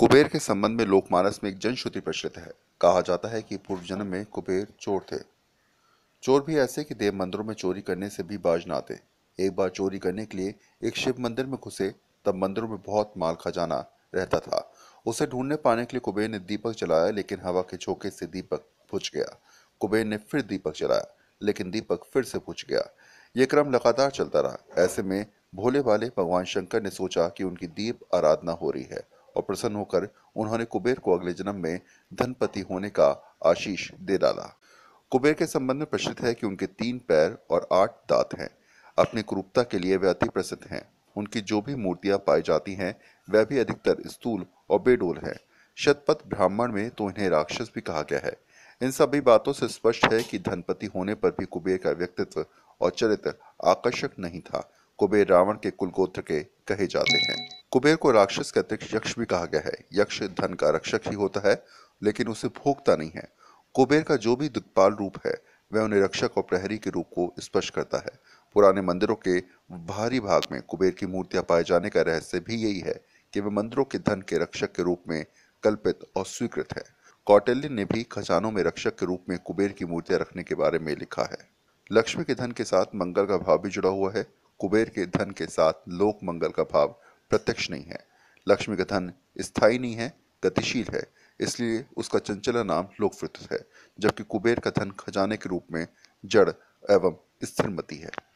कुबेर के संबंध में लोकमानस में एक जनश्रुति प्रचलित है कहा जाता है कि पूर्व जन्म में कुबेर चोर थे चोर भी ऐसे कि देव मंदिरों में चोरी करने से भी बाज ना आते एक बार चोरी करने के लिए एक शिव मंदिर में घुसे तब मंदिरों में बहुत माल खजाना रहता था उसे ढूंढने पाने के लिए कुबेर ने दीपक चलाया लेकिन हवा के झोंके से दीपक बुझ गया कुबेर ने फिर दीपक चलाया लेकिन दीपक फिर से बुझ गया ये क्रम लगातार चलता रहा ऐसे में भोले वाले भगवान शंकर ने सोचा कि उनकी दीप आराधना हो रही है और प्रसन्न होकर उन्होंने कुबेर को अगले जन्म में धनपति होने का आशीष दे डाला कुबेर के संबंध में प्रसिद्ध है कि उनके तीन पैर और आठ दांत हैं अपनी कुरूपता के लिए वे अति प्रसिद्ध हैं उनकी जो भी मूर्तियां पाई जाती हैं वह भी अधिकतर स्थूल और बेडोल है शतपथ ब्राह्मण में तो इन्हें राक्षस भी कहा गया है इन सभी बातों से स्पष्ट है कि धनपति होने पर भी कुबेर का व्यक्तित्व और चरित्र आकर्षक नहीं था कुबेर रावण के कुलगोत्र के कहे जाते हैं कुबेर को राक्षस के अतिरिक्त यक्ष भी कहा गया है यक्ष धन का रक्षक ही होता है लेकिन उसे भोगता नहीं है कुबेर का जो भी दिग्पाल रूप है वह उन्हें रक्षक और प्रहरी के रूप को स्पष्ट करता है पुराने मंदिरों के भारी भाग में कुबेर की मूर्तियां पाए जाने का रहस्य भी यही है कि वे मंदिरों के धन के रक्षक के रूप में कल्पित और स्वीकृत है कौटल्य ने भी खजानों में रक्षक के रूप में कुबेर की मूर्तियां रखने के बारे में लिखा है लक्ष्मी के धन के साथ मंगल का भाव भी जुड़ा हुआ है कुबेर के धन के साथ लोक मंगल का भाव प्रत्यक्ष नहीं है लक्ष्मी का धन स्थायी नहीं है गतिशील है इसलिए उसका चंचला नाम लोकवृत्त है जबकि कुबेर का धन खजाने के रूप में जड़ एवं स्थिरमती है